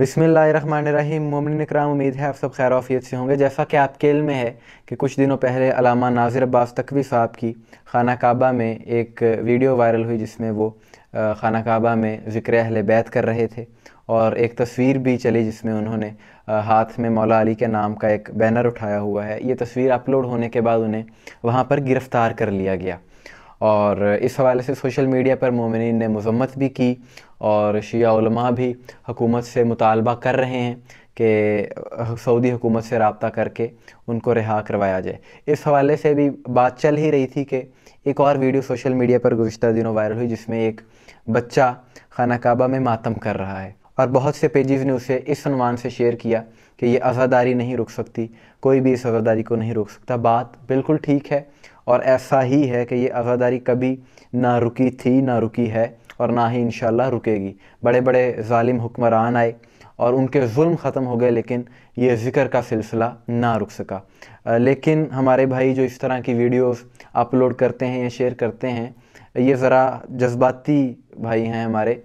बिसमीम ममिन कराम उम्मीद है आप सब खैर ऑफियत से होंगे जैसा कि आपके इल में है कि कुछ दिनों पहले अलामा नाजिर अब्बास तकवी साहब की खाना काबा में एक वीडियो वायरल हुई जिसमें वो खाना काबा में ज़िक्र अहल बैत कर रहे थे और एक तस्वीर भी चली जिसमें उन्होंने हाथ में मौला अली के नाम का एक बैनर उठाया हुआ है ये तस्वीर अपलोड होने के बाद उन्हें वहाँ पर गिरफ़्तार कर लिया गया और इस हवाले से सोशल मीडिया पर मोमिन ने मजम्मत भी की और शिया भी हकूमत से मुतालबा कर रहे हैं कि सऊदी हुकूमत से रबता करके उनको रिहा करवाया जाए इस हवाले से भी बात चल ही रही थी कि एक और वीडियो सोशल मीडिया पर गुज्त दिनों वायरल हुई जिसमें एक बच्चा खाना काबा में मातम कर रहा है और बहुत से पेजेस ने उसे इस अनुमान से शेयर किया कि ये आज़ादारी नहीं रुक सकती कोई भी इस आज़ादारी को नहीं रोक सकता बात बिल्कुल ठीक है और ऐसा ही है कि ये आज़ादारी कभी ना रुकी थी ना रुकी है और ना ही इन रुकेगी बड़े बड़े ालिम हुक्मरान आए और उनके जुल्म ख़त्म हो गए लेकिन ये ज़िक्र का सिलसिला ना रुक सका लेकिन हमारे भाई जो इस तरह की वीडियोस अपलोड करते हैं या शेयर करते हैं ये ज़रा जज्बाती भाई हैं हमारे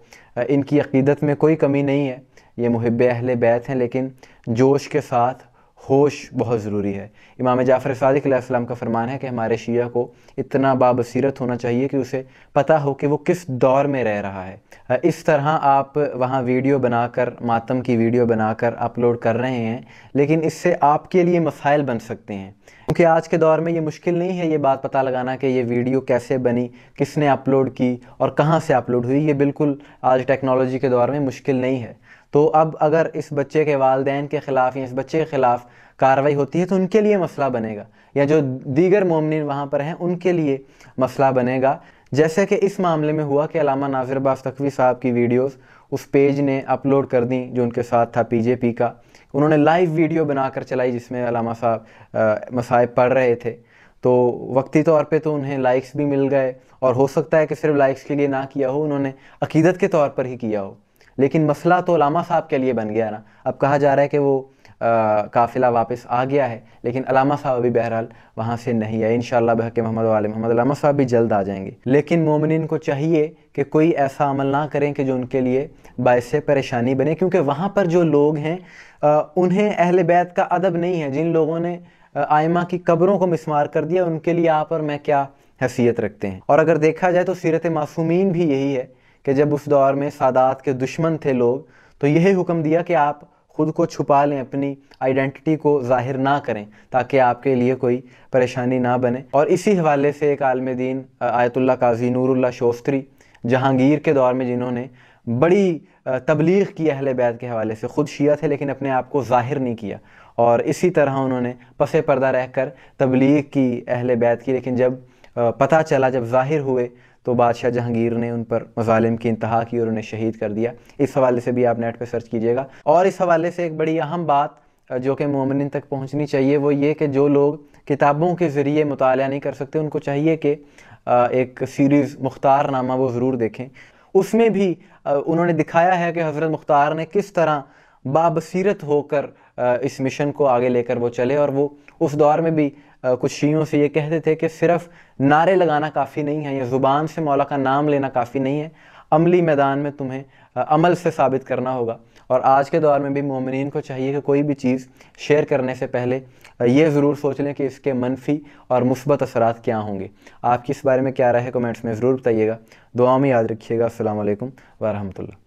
इनकी अकीदत में कोई कमी नहीं है ये मुहब अहल बैत हैं लेकिन जोश के साथ होश बहुत ज़रूरी है इमाम जाफ़र सदक़म का फरमान है कि हमारे शिया को इतना बाबसीरत होना चाहिए कि उसे पता हो कि वो किस दौर में रह रहा है इस तरह आप वहाँ वीडियो बनाकर मातम की वीडियो बनाकर अपलोड कर रहे हैं लेकिन इससे आपके लिए मसाइल बन सकते हैं क्योंकि आज के दौर में ये मुश्किल नहीं है ये बात पता लगाना कि ये वीडियो कैसे बनी किसने अपलोड की और कहाँ से अपलोड हुई ये बिल्कुल आज टेक्नोलॉजी के दौर में मुश्किल नहीं है तो अब अगर इस बच्चे के वालदेन के ख़िलाफ़ या इस बच्चे के ख़िलाफ़ कार्रवाई होती है तो उनके लिए मसला बनेगा या जो दीगर ममिन वहाँ पर हैं उनके लिए मसला बनेगा जैसे कि इस मामले में हुआ कि अलामा नाजिर तकवी साहब की वीडियोज़ उस पेज ने अपलोड कर दी जो उनके साथ था पीजेपी का उन्होंने लाइव वीडियो बनाकर चलाई जिसमें अलामा साहब मसाइब पढ़ रहे थे तो वक्ती तौर पे तो उन्हें लाइक्स भी मिल गए और हो सकता है कि सिर्फ लाइक्स के लिए ना किया हो उन्होंने अकीदत के तौर पर ही किया हो लेकिन मसला तो लामा साहब के लिए बन गया ना अब कहा जा रहा है कि वो काफ़िला वापस आ गया है लेकिन अलामा साहब अभी बहरहाल वहाँ से नहीं है इन शहक मोहम्मद वाल मोहम्मद अलामा साहब भी जल्द आ जाएंगे लेकिन मोमिन को चाहिए कि कोई ऐसा अमल ना करें कि जो उनके लिए बायस परेशानी बने क्योंकि वहाँ पर जो लोग हैं उन्हें अहल बैत का अदब नहीं है जिन लोगों ने आयमा की कब्रों को मिसमार कर दिया उनके लिए आप और मैं क्या हैसियत रखते हैं और अगर देखा जाए तो सीरत मासूमिन भी यही है कि जब उस दौर में सादात के दुश्मन थे लोग तो यही हुक्म दिया कि आप खुद को छुपा लें अपनी आइडेंटिटी को जाहिर ना करें ताकि आपके लिए कोई परेशानी ना बने और इसी हवाले से एक आलम दीन आयतुल्ला काजी नूरुल्ला शोस्त्री जहांगीर के दौर में जिन्होंने बड़ी तबलीग की अहल बैत के हवाले से ख़ुद शिया थे लेकिन अपने आप को ज़ाहिर नहीं किया और इसी तरह उन्होंने पसे पर्दा रहकर तबलीग की अहल बैत की लेकिन जब पता चला जब ज़ाहिर हुए तो बादशाह जहांगीर ने उन पर मजालिम की इंतहा की और उन्हें शहीद कर दिया इस हवाले से भी आप नेट पर सर्च कीजिएगा और इस हवाले से एक बड़ी अहम बात जो कि ममिन तक पहुँचनी चाहिए वो ये कि जो लोग किताबों के ज़रिए मुताल नहीं कर सकते उनको चाहिए कि एक सीरीज़ मुख्तार नामा वो ज़रूर देखें उसमें भी उन्होंने दिखाया है कि हज़रत मुख्तार ने किस तरह बाबसीरत होकर इस मिशन को आगे लेकर वो चले और वो उस दौर में भी कुछ शीयों से ये कहते थे कि सिर्फ नारे लगाना काफ़ी नहीं है या ज़ुबान से मौला का नाम लेना काफ़ी नहीं है अमली मैदान में तुम्हें अमल से साबित करना होगा और आज के दौर में भी ममिन को चाहिए कि कोई भी चीज़ शेयर करने से पहले ये ज़रूर सोच लें कि इसके मनफी और मुस्बत असरात क्या होंगे आपकी इस बारे में क्या राय है कमेंट्स में ज़रूर बताइएगा दुआ में याद रखिएगा असल वरहमल